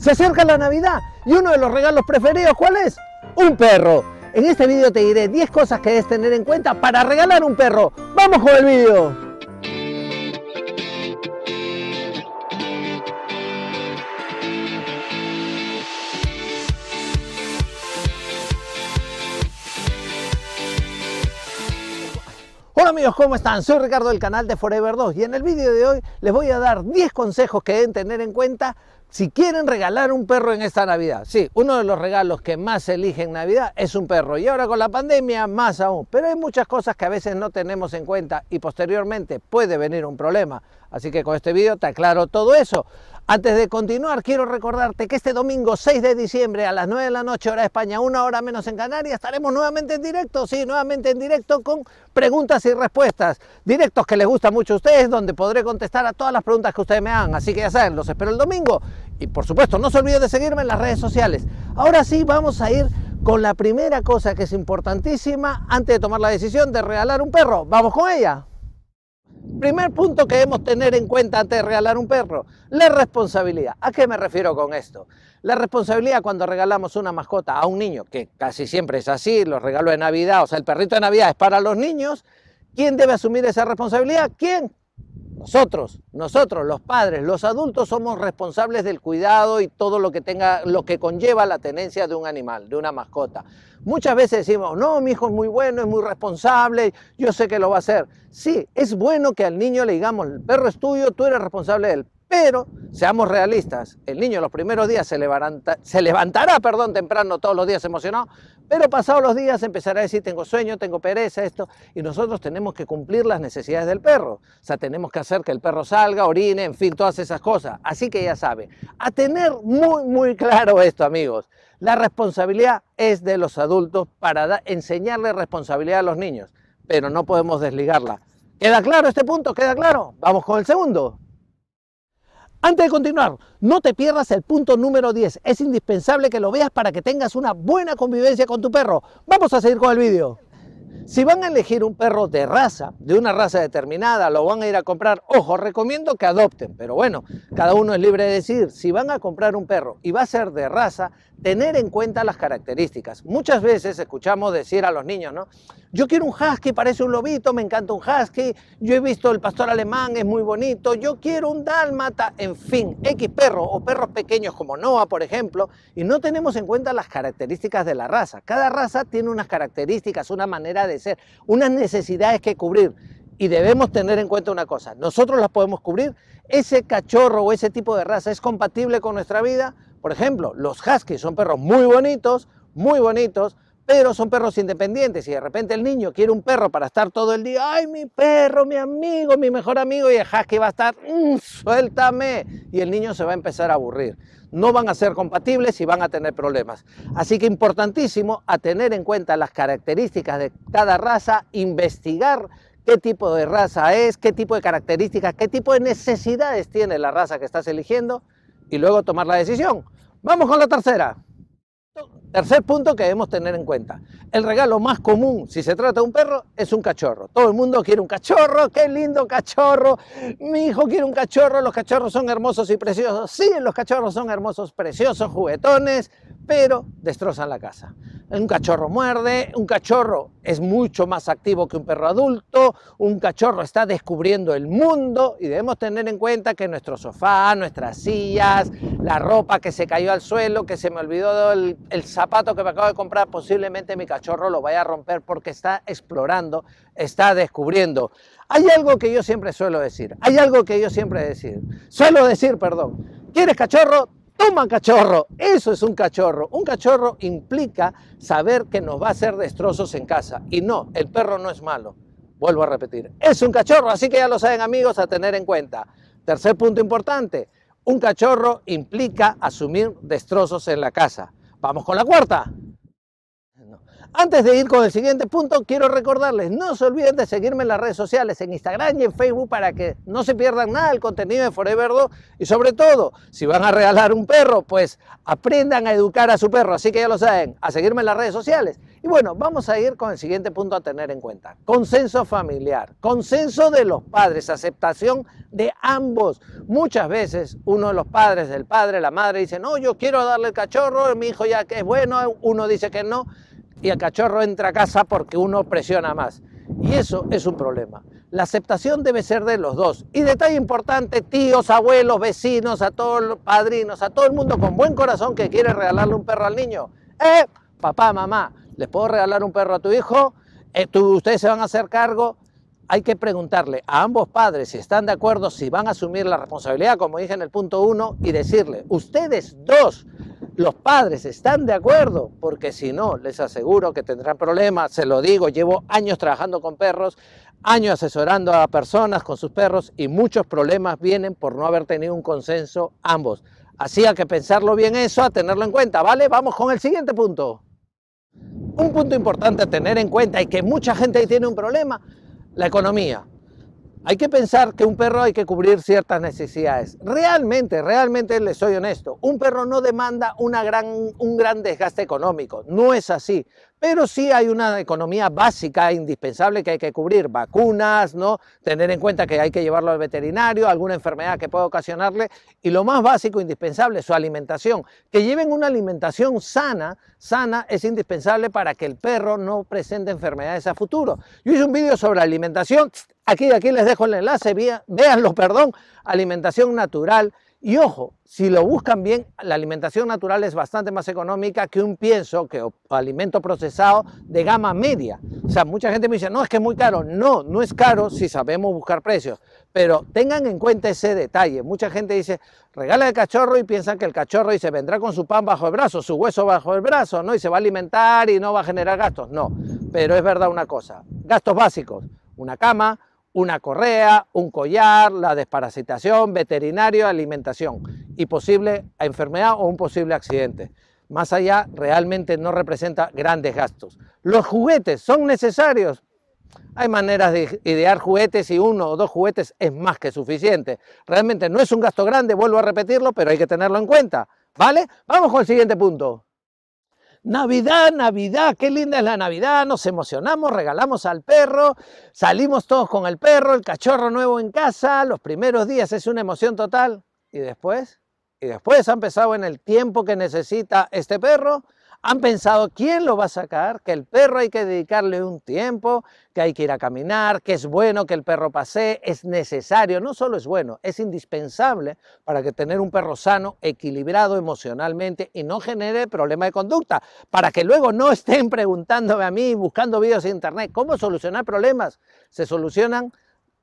Se acerca la Navidad y uno de los regalos preferidos, ¿cuál es? Un perro. En este vídeo te diré 10 cosas que debes tener en cuenta para regalar un perro. ¡Vamos con el vídeo Hola amigos, ¿cómo están? Soy Ricardo del canal de Forever 2 y en el vídeo de hoy les voy a dar 10 consejos que deben tener en cuenta si quieren regalar un perro en esta Navidad, sí, uno de los regalos que más eligen en Navidad es un perro y ahora con la pandemia más aún, pero hay muchas cosas que a veces no tenemos en cuenta y posteriormente puede venir un problema. Así que con este video te aclaro todo eso. Antes de continuar, quiero recordarte que este domingo 6 de diciembre a las 9 de la noche, hora de España, una hora menos en Canarias, estaremos nuevamente en directo, sí, nuevamente en directo con preguntas y respuestas. Directos que les gusta mucho a ustedes, donde podré contestar a todas las preguntas que ustedes me hagan. Así que ya saben, los espero el domingo. Y por supuesto, no se olviden de seguirme en las redes sociales. Ahora sí, vamos a ir con la primera cosa que es importantísima antes de tomar la decisión de regalar un perro. Vamos con ella. Primer punto que debemos tener en cuenta antes de regalar un perro, la responsabilidad. ¿A qué me refiero con esto? La responsabilidad cuando regalamos una mascota a un niño, que casi siempre es así, los regalos de Navidad, o sea, el perrito de Navidad es para los niños, ¿quién debe asumir esa responsabilidad? ¿Quién? Nosotros, nosotros, los padres, los adultos somos responsables del cuidado y todo lo que tenga, lo que conlleva la tenencia de un animal, de una mascota. Muchas veces decimos, no, mi hijo es muy bueno, es muy responsable, yo sé que lo va a hacer. Sí, es bueno que al niño le digamos, el perro es tuyo, tú eres responsable del pero seamos realistas, el niño los primeros días se, se levantará perdón, temprano todos los días emocionado, pero pasados los días empezará a decir tengo sueño, tengo pereza, esto, y nosotros tenemos que cumplir las necesidades del perro. O sea, tenemos que hacer que el perro salga, orine, en fin, todas esas cosas. Así que ya sabe, a tener muy, muy claro esto, amigos. La responsabilidad es de los adultos para enseñarle responsabilidad a los niños, pero no podemos desligarla. ¿Queda claro este punto? ¿Queda claro? Vamos con el segundo. Antes de continuar, no te pierdas el punto número 10. Es indispensable que lo veas para que tengas una buena convivencia con tu perro. Vamos a seguir con el vídeo. Si van a elegir un perro de raza, de una raza determinada, lo van a ir a comprar, ojo, recomiendo que adopten, pero bueno, cada uno es libre de decir, Si van a comprar un perro y va a ser de raza, tener en cuenta las características. Muchas veces escuchamos decir a los niños, ¿no? Yo quiero un husky, parece un lobito, me encanta un husky, yo he visto el pastor alemán, es muy bonito, yo quiero un dálmata, en fin, X perro o perros pequeños como Noah, por ejemplo, y no tenemos en cuenta las características de la raza. Cada raza tiene unas características, una manera de unas necesidades que cubrir. Y debemos tener en cuenta una cosa, nosotros las podemos cubrir, ese cachorro o ese tipo de raza es compatible con nuestra vida. Por ejemplo, los huskies son perros muy bonitos, muy bonitos, pero son perros independientes y de repente el niño quiere un perro para estar todo el día, ay, mi perro, mi amigo, mi mejor amigo, y el que va a estar, mm, suéltame, y el niño se va a empezar a aburrir. No van a ser compatibles y van a tener problemas. Así que importantísimo a tener en cuenta las características de cada raza, investigar qué tipo de raza es, qué tipo de características, qué tipo de necesidades tiene la raza que estás eligiendo y luego tomar la decisión. Vamos con la tercera. Tercer punto que debemos tener en cuenta. El regalo más común, si se trata de un perro, es un cachorro. Todo el mundo quiere un cachorro, qué lindo cachorro. Mi hijo quiere un cachorro, los cachorros son hermosos y preciosos. Sí, los cachorros son hermosos, preciosos, juguetones, pero destrozan la casa. Un cachorro muerde, un cachorro es mucho más activo que un perro adulto, un cachorro está descubriendo el mundo y debemos tener en cuenta que nuestro sofá, nuestras sillas, la ropa que se cayó al suelo, que se me olvidó el el zapato que me acabo de comprar posiblemente mi cachorro lo vaya a romper porque está explorando, está descubriendo. Hay algo que yo siempre suelo decir, hay algo que yo siempre decir, suelo decir, perdón, ¿quieres cachorro? Toma cachorro, eso es un cachorro. Un cachorro implica saber que nos va a hacer destrozos en casa. Y no, el perro no es malo. Vuelvo a repetir, es un cachorro, así que ya lo saben amigos a tener en cuenta. Tercer punto importante, un cachorro implica asumir destrozos en la casa. Vamos con la cuarta. Antes de ir con el siguiente punto, quiero recordarles, no se olviden de seguirme en las redes sociales, en Instagram y en Facebook, para que no se pierdan nada del contenido de Forever Do. Y sobre todo, si van a regalar un perro, pues aprendan a educar a su perro. Así que ya lo saben, a seguirme en las redes sociales. Y bueno, vamos a ir con el siguiente punto a tener en cuenta. Consenso familiar, consenso de los padres, aceptación de ambos. Muchas veces uno de los padres, el padre, la madre, dice, no, yo quiero darle el cachorro, mi hijo ya que es bueno, uno dice que no y el cachorro entra a casa porque uno presiona más. Y eso es un problema. La aceptación debe ser de los dos. Y detalle importante, tíos, abuelos, vecinos, a todos los padrinos, a todo el mundo con buen corazón que quiere regalarle un perro al niño. Eh, papá, mamá, ¿les puedo regalar un perro a tu hijo? Eh, ustedes se van a hacer cargo. Hay que preguntarle a ambos padres si están de acuerdo, si van a asumir la responsabilidad, como dije en el punto uno, y decirle, ustedes dos los padres están de acuerdo, porque si no, les aseguro que tendrán problemas, se lo digo, llevo años trabajando con perros, años asesorando a personas con sus perros y muchos problemas vienen por no haber tenido un consenso ambos. Así hay que pensarlo bien eso, a tenerlo en cuenta, ¿vale? Vamos con el siguiente punto. Un punto importante a tener en cuenta y que mucha gente tiene un problema, la economía hay que pensar que un perro hay que cubrir ciertas necesidades. Realmente, realmente les soy honesto, un perro no demanda un gran desgaste económico, no es así. Pero sí hay una economía básica e indispensable que hay que cubrir, vacunas, ¿no? tener en cuenta que hay que llevarlo al veterinario, alguna enfermedad que pueda ocasionarle y lo más básico e indispensable, su alimentación. Que lleven una alimentación sana, sana es indispensable para que el perro no presente enfermedades a futuro. Yo hice un vídeo sobre alimentación, Aquí, aquí les dejo el enlace, véanlo, perdón, alimentación natural. Y ojo, si lo buscan bien, la alimentación natural es bastante más económica que un pienso, que alimento procesado de gama media. O sea, mucha gente me dice, no, es que es muy caro. No, no es caro si sabemos buscar precios. Pero tengan en cuenta ese detalle. Mucha gente dice, regala el cachorro y piensan que el cachorro y se vendrá con su pan bajo el brazo, su hueso bajo el brazo, ¿no? Y se va a alimentar y no va a generar gastos. No, pero es verdad una cosa. Gastos básicos, una cama, una correa, un collar, la desparasitación, veterinario, alimentación y posible enfermedad o un posible accidente. Más allá, realmente no representa grandes gastos. Los juguetes son necesarios. Hay maneras de idear juguetes y uno o dos juguetes es más que suficiente. Realmente no es un gasto grande, vuelvo a repetirlo, pero hay que tenerlo en cuenta. ¿Vale? Vamos con el siguiente punto. Navidad, Navidad, qué linda es la Navidad, nos emocionamos, regalamos al perro, salimos todos con el perro, el cachorro nuevo en casa, los primeros días es una emoción total. ¿Y después? ¿Y después ha empezado en el tiempo que necesita este perro? han pensado quién lo va a sacar, que el perro hay que dedicarle un tiempo, que hay que ir a caminar, que es bueno que el perro pase, es necesario, no solo es bueno, es indispensable para que tener un perro sano, equilibrado emocionalmente y no genere problema de conducta, para que luego no estén preguntándome a mí, buscando vídeos en internet, ¿cómo solucionar problemas? Se solucionan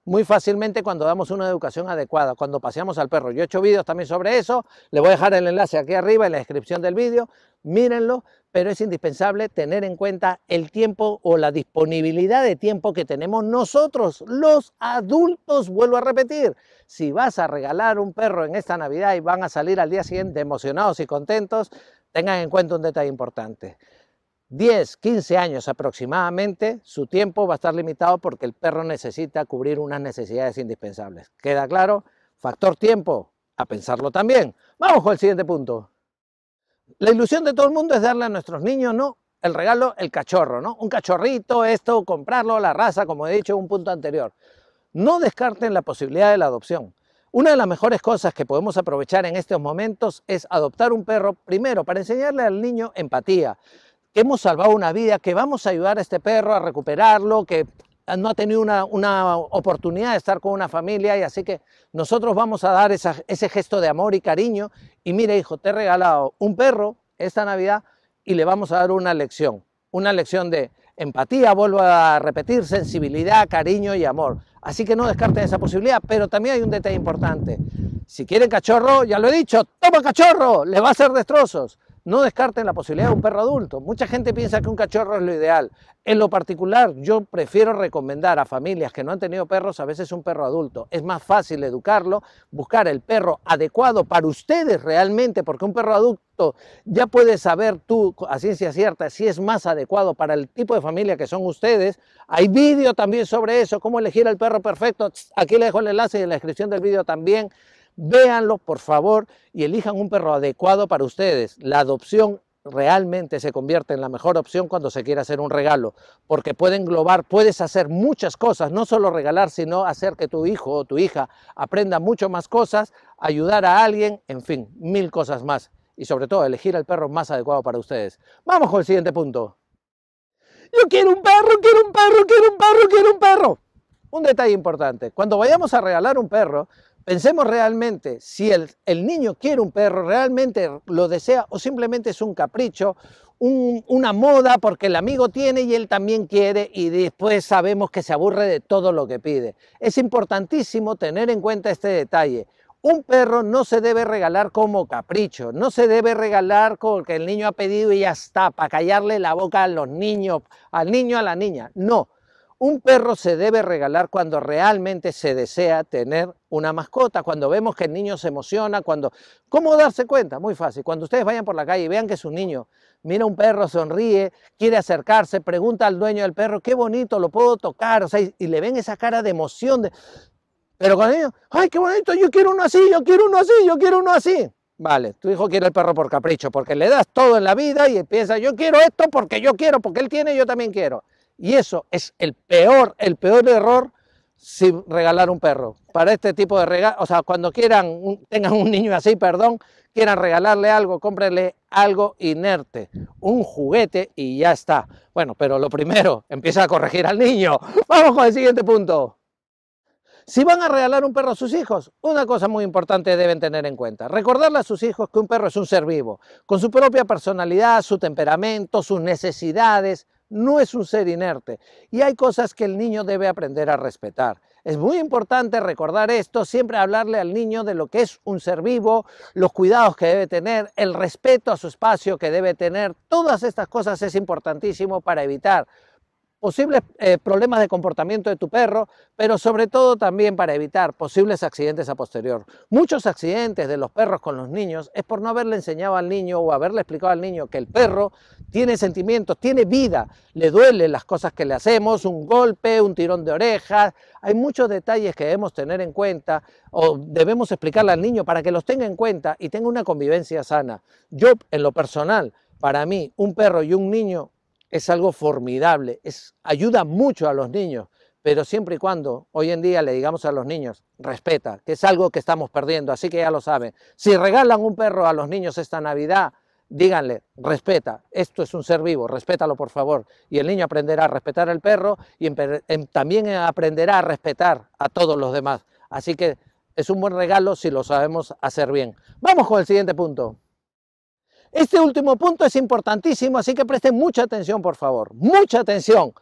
muy fácilmente cuando damos una educación adecuada, cuando paseamos al perro. Yo he hecho vídeos también sobre eso, le voy a dejar el enlace aquí arriba en la descripción del vídeo, mírenlo, pero es indispensable tener en cuenta el tiempo o la disponibilidad de tiempo que tenemos nosotros, los adultos, vuelvo a repetir, si vas a regalar un perro en esta Navidad y van a salir al día siguiente emocionados y contentos, tengan en cuenta un detalle importante 10, 15 años aproximadamente, su tiempo va a estar limitado porque el perro necesita cubrir unas necesidades indispensables. ¿Queda claro? Factor tiempo, a pensarlo también. Vamos con el siguiente punto. La ilusión de todo el mundo es darle a nuestros niños, ¿no? El regalo, el cachorro, ¿no? Un cachorrito, esto, comprarlo, la raza, como he dicho en un punto anterior. No descarten la posibilidad de la adopción. Una de las mejores cosas que podemos aprovechar en estos momentos es adoptar un perro, primero, para enseñarle al niño empatía, hemos salvado una vida, que vamos a ayudar a este perro a recuperarlo, que no ha tenido una, oportunidad de estar con una familia y así que nosotros vamos a dar ese gesto de amor y cariño y mire hijo, te he regalado un perro esta Navidad y le vamos a dar una lección, una lección de empatía, vuelvo a repetir, sensibilidad, cariño y amor. Así que no descarten esa posibilidad, pero también hay un detalle importante. Si quieren cachorro, ya lo he dicho, toma cachorro, le va a hacer destrozos no descarten la posibilidad de un perro adulto. Mucha gente piensa que un cachorro es lo ideal. En lo particular, yo prefiero recomendar a familias que no han tenido perros a veces un perro adulto. Es más fácil educarlo, buscar el perro adecuado para ustedes realmente, porque un perro adulto ya puedes saber tú a ciencia cierta si es más adecuado para el tipo de familia que son ustedes. Hay vídeo también sobre eso, cómo elegir el perro perfecto. Aquí les dejo el enlace y en la descripción del vídeo también véanlo por favor y elijan un perro adecuado para ustedes. La adopción realmente se convierte en la mejor opción cuando se quiere hacer un regalo, porque puede englobar, puedes hacer muchas cosas, no solo regalar, sino hacer que tu hijo o tu hija aprenda mucho más cosas, ayudar a alguien, en fin, mil cosas más. Y sobre todo, elegir el perro más adecuado para ustedes. Vamos con el siguiente punto. Yo quiero un perro, quiero un perro, quiero un perro, quiero un perro. Un detalle importante, cuando vayamos a regalar un perro, Pensemos realmente si el, niño quiere un perro, realmente lo desea o simplemente es un capricho, una moda porque el amigo tiene y él también quiere y después sabemos que se aburre de todo lo que pide. Es importantísimo tener en cuenta este detalle. Un perro no se debe regalar como capricho, no se debe regalar que el niño ha pedido y ya está, para callarle la boca a los niños, al niño, a la niña. No, un perro se debe regalar cuando realmente se desea tener una mascota, cuando vemos que el niño se emociona, cuando... ¿Cómo darse cuenta? Muy fácil. Cuando ustedes vayan por la calle y vean que un niño mira un perro, sonríe, quiere acercarse, pregunta al dueño del perro, qué bonito, lo puedo tocar, o y le ven esa cara de emoción. Pero cuando ellos, ay, qué bonito, yo quiero uno así, yo quiero uno así, yo quiero uno así. Vale, tu hijo quiere el perro por capricho, porque le das todo en la vida y empieza, yo quiero esto porque yo quiero, porque él tiene, yo también quiero. Y eso es el peor, el peor error sin regalar un perro. Para este tipo de regalos, o sea, cuando quieran, tengan un niño así, perdón, quieran regalarle algo, cómprenle algo inerte, un juguete y ya está. Bueno, pero lo primero, empieza a corregir al niño. Vamos con el siguiente punto. Si van a regalar un perro a sus hijos, una cosa muy importante deben tener en cuenta. Recordarle a sus hijos que un perro es un ser vivo, con su propia personalidad, su temperamento, sus necesidades, no es un ser inerte y hay cosas que el niño debe aprender a respetar. Es muy importante recordar esto, siempre hablarle al niño de lo que es un ser vivo, los cuidados que debe tener, el respeto a su espacio que debe tener, todas estas cosas es importantísimo para evitar posibles eh, problemas de comportamiento de tu perro, pero sobre todo también para evitar posibles accidentes a posterior. Muchos accidentes de los perros con los niños es por no haberle enseñado al niño o haberle explicado al niño que el perro tiene sentimientos, tiene vida, le duelen las cosas que le hacemos, un golpe, un tirón de orejas, hay muchos detalles que debemos tener en cuenta o debemos explicarle al niño para que los tenga en cuenta y tenga una convivencia sana. Yo, en lo personal, para mí, un perro y un niño es algo formidable, es, ayuda mucho a los niños, pero siempre y cuando hoy en día le digamos a los niños, respeta, que es algo que estamos perdiendo, así que ya lo saben. Si regalan un perro a los niños esta Navidad, díganle, respeta, esto es un ser vivo, respétalo por favor. Y el niño aprenderá a respetar al perro y también aprenderá a respetar a todos los demás. Así que es un buen regalo si lo sabemos hacer bien. Vamos con el siguiente punto. Este último punto es importantísimo, así que presten mucha atención, por favor. Mucha atención.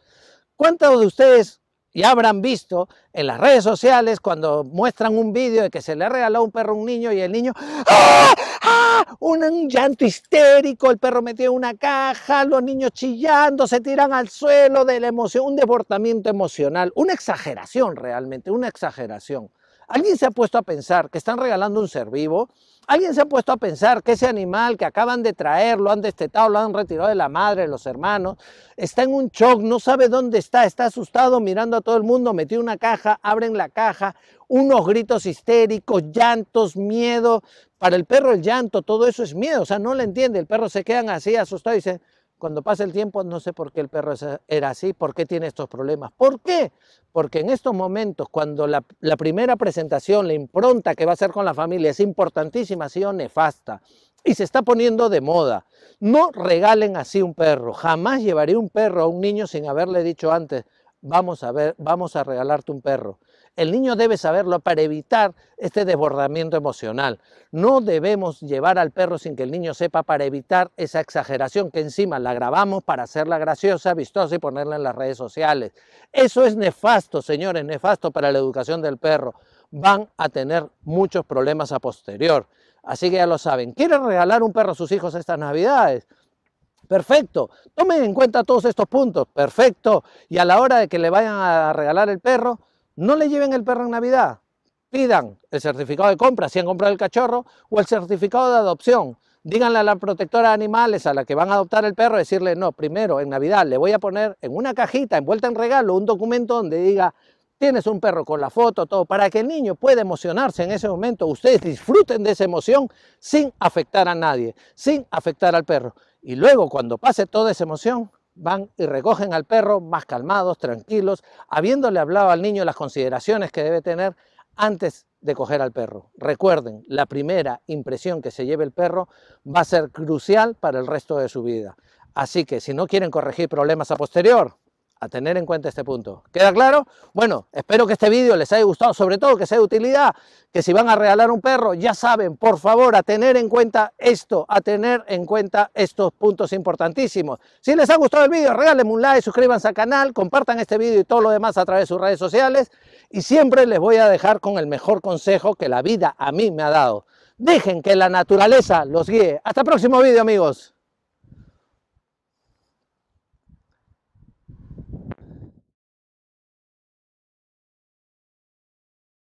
¿Cuántos de ustedes ya habrán visto en las redes sociales cuando muestran un vídeo de que se le regaló un perro a un niño y el niño ¡Ah! ¡Ah! Un, llanto histérico, el perro metido en una caja, los niños chillando, se tiran al suelo de la emoción, un desbordamiento emocional, una exageración realmente, una exageración. ¿Alguien se ha puesto a pensar que están regalando un ser vivo? ¿Alguien se ha puesto a pensar que ese animal que acaban de traer, lo han destetado, lo han retirado de la madre, los hermanos, está en un shock, no sabe dónde está, está asustado mirando a todo el mundo, metió una caja, abren la caja, unos gritos histéricos, llantos, miedo. Para el perro el llanto, todo eso es miedo, o sea, no le entiende. El perro se quedan así asustado y dice, cuando pasa el tiempo, no sé por qué el perro era así, por qué tiene estos problemas. ¿Por qué? Porque en estos momentos, cuando la, primera presentación, la impronta que va a hacer con la familia es importantísima, ha sido nefasta y se está poniendo de moda. No regalen así un perro. Jamás llevaré un perro a un niño sin haberle dicho antes, vamos a ver, vamos a regalarte un perro. El niño debe saberlo para evitar este desbordamiento emocional. No debemos llevar al perro sin que el niño sepa para evitar esa exageración que encima la grabamos para hacerla graciosa, vistosa y ponerla en las redes sociales. Eso es nefasto, señores, nefasto para la educación del perro. Van a tener muchos problemas a posterior. Así que ya lo saben. ¿Quieren regalar un perro a sus hijos estas navidades? Perfecto. Tomen en cuenta todos estos puntos. Perfecto. Y a la hora de que le vayan a regalar el perro, no le lleven el perro en Navidad. Pidan el certificado de compra si han comprado el cachorro o el certificado de adopción. Díganle a la protectora de animales a la que van a adoptar el perro, decirle, no, primero en Navidad le voy a poner en una cajita envuelta en regalo un documento donde diga, tienes un perro con la foto, todo, para que el niño pueda emocionarse en ese momento. Ustedes disfruten de esa emoción sin afectar a nadie, sin afectar al perro. Y luego, cuando pase toda esa emoción, van y recogen al perro más calmados, tranquilos, habiéndole hablado al niño las consideraciones que debe tener antes de coger al perro. Recuerden, la primera impresión que se lleve el perro va a ser crucial para el resto de su vida. Así que si no quieren corregir problemas a posterior, a tener en cuenta este punto. ¿Queda claro? Bueno, espero que este vídeo les haya gustado, sobre todo que sea de utilidad, que si van a regalar un perro, ya saben, por favor, a tener en cuenta esto, a tener en cuenta estos puntos importantísimos. Si les ha gustado el vídeo, regálenme un like, suscríbanse al canal, compartan este vídeo y todo lo demás a través de sus redes sociales y siempre les voy a dejar con el mejor consejo que la vida a mí me ha dado. Dejen que la naturaleza los guíe. Hasta el próximo vídeo, amigos.